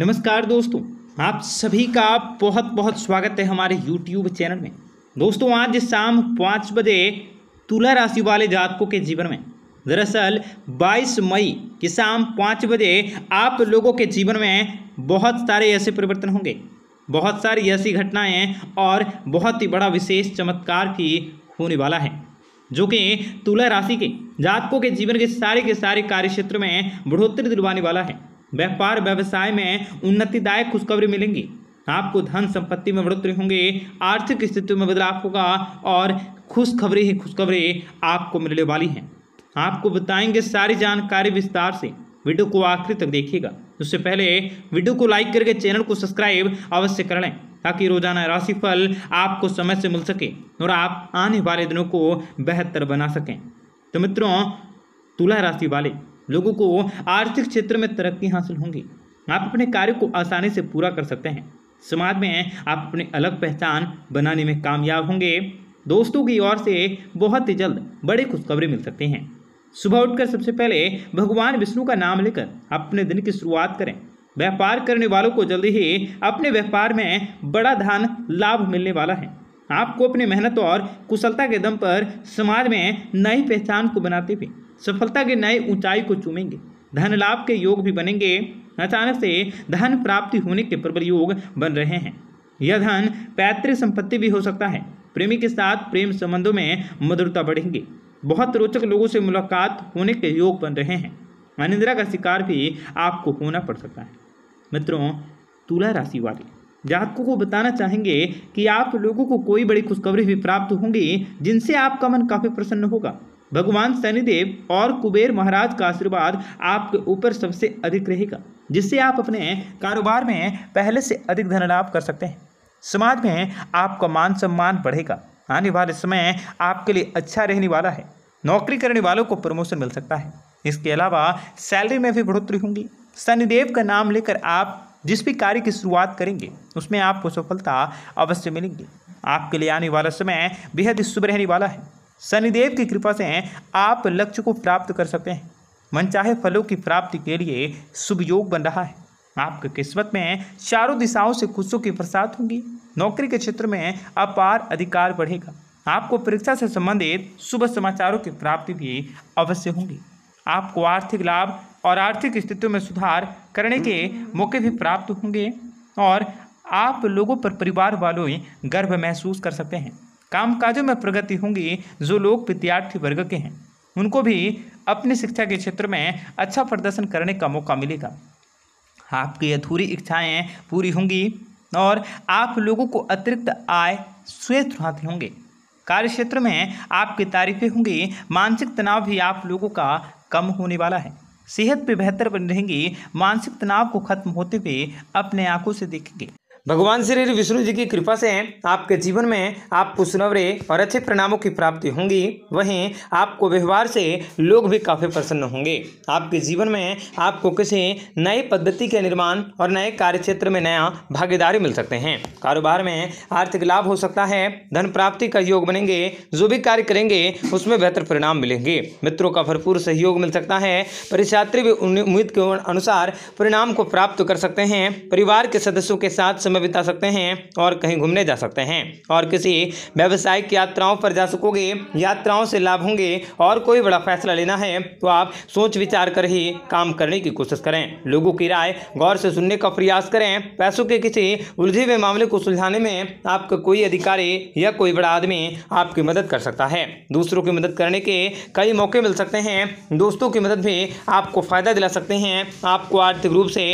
नमस्कार दोस्तों आप सभी का बहुत बहुत स्वागत है हमारे YouTube चैनल में दोस्तों आज शाम पाँच बजे तुला राशि वाले जातकों के जीवन में दरअसल 22 मई की शाम पाँच बजे आप लोगों के जीवन में बहुत सारे ऐसे परिवर्तन होंगे बहुत सारी ऐसी घटनाएं और बहुत ही बड़ा विशेष चमत्कार भी होने वाला है जो कि तुला राशि के जातकों के जीवन के सारे के सारे कार्य क्षेत्र में बढ़ोतरी दिलवाने वाला है व्यापार व्यवसाय में उन्नतिदायक खुशखबरी मिलेंगी आपको धन संपत्ति में बढ़ोतरी होंगे आर्थिक स्थिति में बदलाव होगा और खुशखबरी ही खुशखबरी आपको मिलने वाली हैं आपको बताएंगे सारी जानकारी विस्तार से वीडियो को आखिरी तक देखिएगा उससे पहले वीडियो को लाइक करके चैनल को सब्सक्राइब अवश्य कर लें ताकि रोजाना राशिफल आपको समय से मिल सके और आप आने वाले दिनों को बेहतर बना सकें तो मित्रों तुला राशि वाले लोगों को आर्थिक क्षेत्र में तरक्की हासिल होंगी आप अपने कार्य को आसानी से पूरा कर सकते हैं समाज में आप अपने अलग पहचान बनाने में कामयाब होंगे दोस्तों की ओर से बहुत ही जल्द बड़े खुशखबरी मिल सकते हैं सुबह उठकर सबसे पहले भगवान विष्णु का नाम लेकर अपने दिन की शुरुआत करें व्यापार करने वालों को जल्दी ही अपने व्यापार में बड़ा धन लाभ मिलने वाला है आपको अपनी मेहनत और कुशलता के दम पर समाज में नई पहचान को बनाते हुए सफलता के नए ऊंचाई को चूमेंगे धन लाभ के योग भी बनेंगे अचानक से धन प्राप्ति होने के प्रबल योग बन रहे हैं यह धन पैतृक संपत्ति भी हो सकता है प्रेमी के साथ प्रेम संबंधों में मधुरता बढ़ेंगे बहुत रोचक लोगों से मुलाकात होने के योग बन रहे हैं अनिंद्रा का शिकार भी आपको होना पड़ सकता है मित्रों तुला राशि वाले जातकों को बताना चाहेंगे कि आप लोगों को कोई बड़ी खुशखबरी भी प्राप्त होंगी जिनसे आपका मन काफ़ी प्रसन्न होगा भगवान शनिदेव और कुबेर महाराज का आशीर्वाद आपके ऊपर सबसे अधिक रहेगा जिससे आप अपने कारोबार में पहले से अधिक धन लाभ कर सकते हैं समाज में आपका मान सम्मान बढ़ेगा आने वाले समय आपके लिए अच्छा रहने वाला है नौकरी करने वालों को प्रमोशन मिल सकता है इसके अलावा सैलरी में भी बढ़ोतरी होंगी शनिदेव का नाम लेकर आप जिस भी कार्य की शुरुआत करेंगे उसमें आपको सफलता अवश्य मिलेगी आपके लिए आने वाला समय बेहद शुभ रहने वाला है शनिदेव की कृपा से आप लक्ष्य को प्राप्त कर सकते हैं मनचाहे फलों की प्राप्ति के लिए शुभ योग बन रहा है आपके किस्मत में चारों दिशाओं से खुशों की बरसात होगी नौकरी के क्षेत्र में अपार अधिकार बढ़ेगा आपको परीक्षा से संबंधित शुभ समाचारों की प्राप्ति भी अवश्य होंगी आपको आर्थिक लाभ और आर्थिक स्थितियों में सुधार करने के मौके भी प्राप्त होंगे और आप लोगों पर परिवार वालों गर्व महसूस कर सकते हैं कामकाजों में प्रगति होंगी जो लोग विद्यार्थी वर्ग के हैं उनको भी अपनी शिक्षा के क्षेत्र में अच्छा प्रदर्शन करने का मौका मिलेगा आपकी अधूरी इच्छाएं पूरी होंगी और आप लोगों को अतिरिक्त आय स्वेत हासिल होंगे कार्य क्षेत्र में आपकी तारीफें होंगी मानसिक तनाव भी आप लोगों का कम होने वाला है सेहत भी बेहतर बन रहेंगी मानसिक तनाव को खत्म होते हुए अपने आंखों से देखेंगे भगवान श्री विष्णु जी की कृपा से आपके जीवन में आपको सुनवरे और अच्छे परिणामों की प्राप्ति होंगी वहीं आपको व्यवहार से लोग भी काफ़ी प्रसन्न होंगे आपके जीवन में आपको किसी नए पद्धति के निर्माण और नए कार्य क्षेत्र में नया भागीदारी मिल सकते हैं कारोबार में आर्थिक लाभ हो सकता है धन प्राप्ति का योग बनेंगे जो भी कार्य करेंगे उसमें बेहतर परिणाम मिलेंगे मित्रों का भरपूर सहयोग मिल सकता है परिसात्री भी उम्मीद के अनुसार परिणाम को प्राप्त कर सकते हैं परिवार के सदस्यों के साथ समय समय बिता सकते हैं और कहीं घूमने जा सकते हैं और किसी व्यावसायिक यात्राओं पर जा सकोगे यात्राओं से लाभ होंगे और कोई बड़ा फैसला लेना है तो आप सोच विचार कर ही काम करने की कोशिश करें लोगों की राय गौर से सुनने का प्रयास करें पैसों के किसी उलझे हुए मामले को सुलझाने में आपका कोई अधिकारी या कोई बड़ा आदमी आपकी मदद कर सकता है दूसरों की मदद करने के कई मौके मिल सकते हैं दोस्तों की मदद भी आपको फ़ायदा दिला सकते हैं आपको आर्थिक रूप से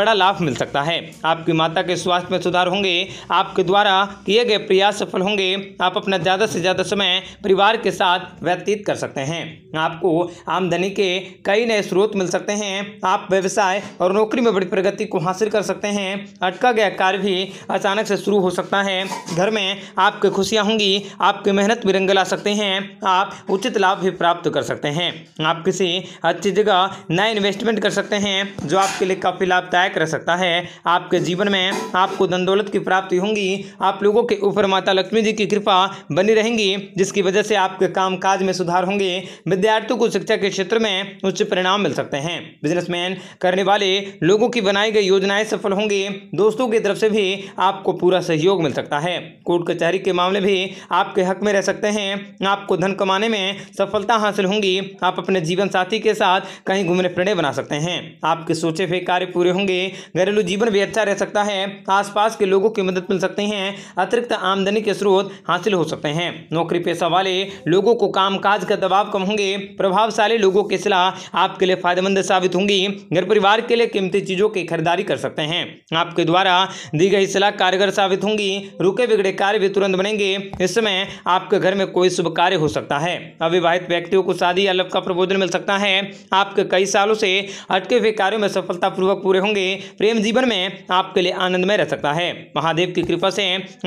बड़ा लाभ मिल सकता है आपकी माता के स्वास्थ्य में सुधार होंगे आपके द्वारा किए गए प्रयास सफल होंगे आप अपना ज़्यादा से ज़्यादा समय परिवार के साथ व्यतीत कर सकते हैं आपको आमदनी के कई नए स्रोत मिल सकते हैं आप व्यवसाय और नौकरी में बड़ी प्रगति को हासिल कर सकते हैं अटका गया कार्य भी अचानक से शुरू हो सकता है घर में आपकी खुशियाँ होंगी आपकी मेहनत भी रंग ला सकते हैं आप उचित लाभ भी प्राप्त कर सकते हैं आप किसी अच्छी जगह नए इन्वेस्टमेंट कर सकते हैं जो आपके लिए काफ़ी लाभदायक रह सकता है आपके जीवन में आप आपको धन दौलत की प्राप्ति होंगी आप लोगों के ऊपर माता लक्ष्मी जी की कृपा बनी रहेंगी जिसकी वजह से आपके काम काज में सुधार होंगे विद्यार्थियों को शिक्षा के क्षेत्र में उच्च परिणाम मिल सकते हैं बिजनेसमैन करने वाले लोगों की बनाई गई योजनाएं सफल होंगे दोस्तों की तरफ से भी आपको पूरा सहयोग मिल सकता है कोर्ट कचहरी के मामले भी आपके हक में रह सकते हैं आपको धन कमाने में सफलता हासिल होंगी आप अपने जीवन साथी के साथ कहीं घूमने फिरने बना सकते हैं आपके सोचे हुए कार्य पूरे होंगे घरेलू जीवन भी अच्छा रह सकता है आज आसपास के लोगों की मदद मिल सकते हैं अतिरिक्त आमदनी के स्रोत हासिल हो सकते हैं नौकरी पेशा वाले लोगों को कामकाज का दबाव कम होंगे प्रभावशाली लोगों की सलाह आपके लिए फायदेमंद साबित होंगी घर परिवार के लिए कीमती चीज़ों की खरीदारी कर सकते हैं आपके द्वारा दी गई सलाह कारगर साबित होंगी रुके बिगड़े कार्य भी तुरंत बनेंगे इस समय आपके घर में कोई शुभ कार्य हो सकता है अविवाहित व्यक्तियों को शादी या लव का प्रबोधन मिल सकता है आपके कई सालों से अटके हुए कार्यों में सफलतापूर्वक पूरे होंगे प्रेम जीवन में आपके लिए आनंदमय रह सकता है महादेव की कृपा से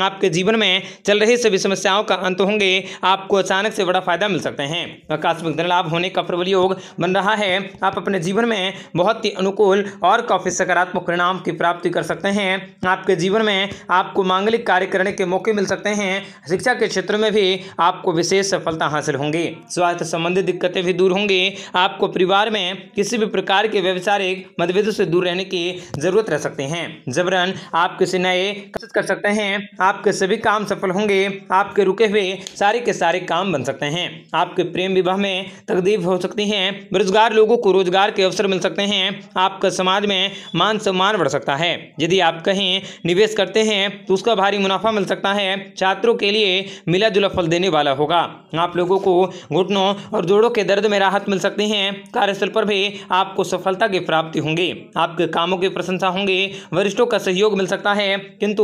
आपके जीवन में चल रही सभी समस्याओं का अंत होंगे आपको अचानक से बड़ा फायदा मिल सकते हैं आकस्मिक धन लाभ होने का प्रबल योग बन रहा है आप अपने जीवन में बहुत ही अनुकूल और काफ़ी सकारात्मक परिणाम की प्राप्ति कर सकते हैं आपके जीवन में आपको मांगलिक कार्य करने के मौके मिल सकते हैं शिक्षा के क्षेत्र में भी आपको विशेष सफलता हासिल होंगी स्वास्थ्य संबंधित दिक्कतें भी दूर होंगी आपको परिवार में किसी भी प्रकार के व्यवसायिक मतभेदों से दूर रहने की जरूरत रह सकते हैं जबरन आप किसी नए कर सकते हैं आपके सभी काम सफल होंगे आपके रुके हुए सारे के सारे काम बन सकते हैं आपके प्रेम विवाह में तकदीफ हो सकती है बेरोजगार लोगों को रोजगार के अवसर मिल सकते हैं आपका समाज में मान सम्मान बढ़ सकता है यदि आप कहीं निवेश करते हैं तो उसका भारी मुनाफा मिल सकता है छात्रों के लिए मिला जुला फल देने वाला होगा आप लोगों को घुटनों और जोड़ों के दर्द में राहत मिल सकती है कार्यस्थल पर भी आपको सफलता की प्राप्ति होंगी आपके कामों की प्रशंसा होंगी वरिष्ठों का सहयोग मिल सकता जाता है किंतु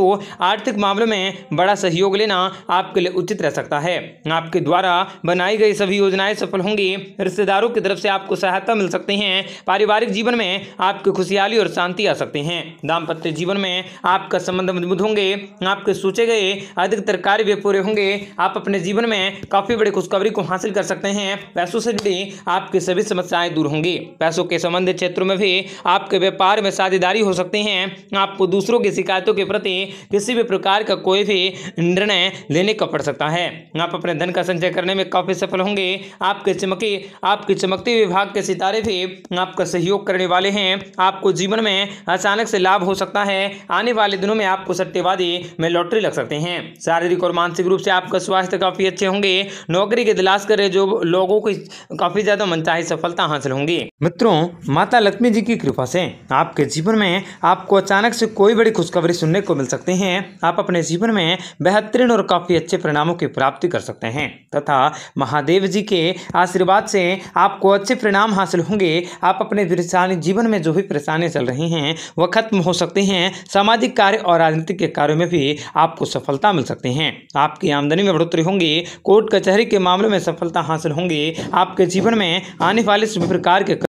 आर्थिक मामलों में बड़ा सहयोग लेना आपके लिए उचित रह सकता है आपके द्वारा बनाई गई सभी योजनाएं सफल होंगी रिश्तेदारों की तरफ से आपको सहायता मिल सकती है पारिवारिक जीवन में आपकी खुशहाली और शांति आ सकती है दाम्पत्य जीवन में आपका संबंध मजबूत होंगे आपके सोचे गए अधिकतर कार्य भी पूरे होंगे आप अपने जीवन में काफ़ी बड़ी खुशखबरी को हासिल कर सकते हैं पैसों से जुड़ी आपकी सभी समस्याएं दूर होंगी पैसों के संबंधित क्षेत्रों में भी आपके व्यापार में साझेदारी हो सकती है आपको दूसरों की शिकायत शिकायतों के प्रति किसी भी प्रकार का कोई भी निर्णय लेने का पड़ सकता है आप अपने धन का संचय करने में काफ़ी सफल होंगे आपके चमकी आपके चमकते विभाग के सितारे भी आपका सहयोग करने वाले हैं आपको जीवन में अचानक से लाभ हो सकता है आने वाले दिनों में आपको सट्टेबाजी में लॉटरी लग सकते हैं शारीरिक और मानसिक रूप से आपका स्वास्थ्य काफ़ी अच्छे होंगे नौकरी के दिलास कर रहे जो लोगों की काफ़ी ज़्यादा मनचाही सफलता हासिल होंगी मित्रों माता लक्ष्मी जी की कृपा से आपके जीवन में आपको अचानक से कोई बड़ी खुशखबरी खुशखबरी सुनने को मिल सकती हैं आप अपने जीवन में बेहतरीन और काफ़ी अच्छे परिणामों की प्राप्ति कर सकते हैं तथा महादेव जी के आशीर्वाद से आपको अच्छे परिणाम हासिल होंगे आप अपने परेशानी जीवन में जो भी परेशानियाँ चल रही हैं वह खत्म हो सकती हैं सामाजिक कार्य और राजनीतिक के कार्यों में भी आपको सफलता मिल सकती है आपकी आमदनी में बढ़ोतरी होंगी कोर्ट कचहरी के मामलों में सफलता हासिल होंगी आपके जीवन में आने वाले सभी प्रकार के